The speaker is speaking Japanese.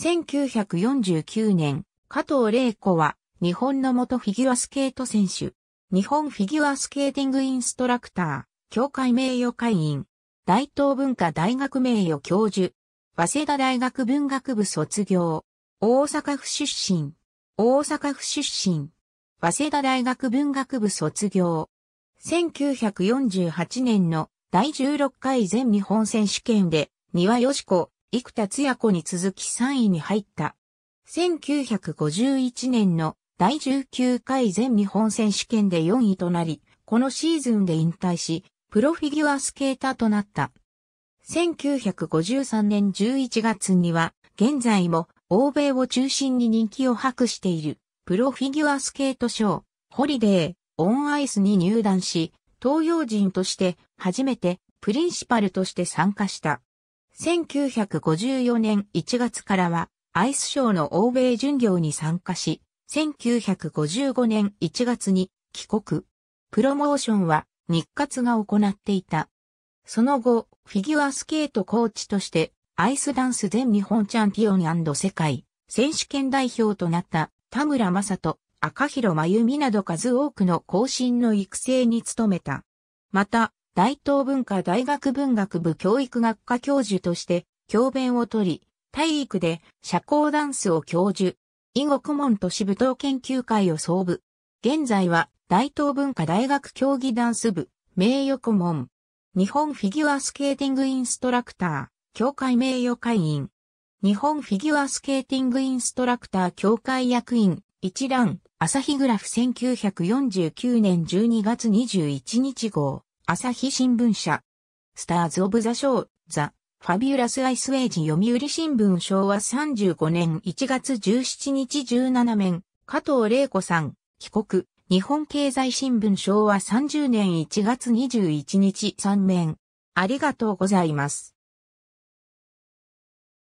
1949年、加藤玲子は、日本の元フィギュアスケート選手、日本フィギュアスケーティングインストラクター、協会名誉会員、大東文化大学名誉教授、早稲田大学文学部卒業、大阪府出身、大阪府出身、早稲田大学文学部卒業、1948年の第16回全日本選手権で、庭よし子、生田つや子に続き3位に入った。1951年の第19回全日本選手権で4位となり、このシーズンで引退し、プロフィギュアスケーターとなった。1953年11月には、現在も欧米を中心に人気を博している、プロフィギュアスケートショー、ホリデー、オンアイスに入団し、東洋人として初めてプリンシパルとして参加した。1954年1月からは、アイスショーの欧米巡業に参加し、1955年1月に帰国。プロモーションは日活が行っていた。その後、フィギュアスケートコーチとして、アイスダンス全日本チャンピオン世界選手権代表となった田村正人、赤広真由美など数多くの後進の育成に努めた。また、大東文化大学文学部教育学科教授として教鞭を取り、体育で社交ダンスを教授、囲碁顧問都市舞踏研究会を総部。現在は大東文化大学競技ダンス部名誉顧問、日本フィギュアスケーティングインストラクター、協会名誉会員、日本フィギュアスケーティングインストラクター協会役員、一覧、朝日グラフ1949年12月21日号。朝日新聞社。スターズ・オブ・ザ・ショー、ザ・ファビュラス・アイス・ウェイジ読売新聞昭和35年1月17日17面、加藤玲子さん、帰国、日本経済新聞昭和30年1月21日3面。ありがとうございます。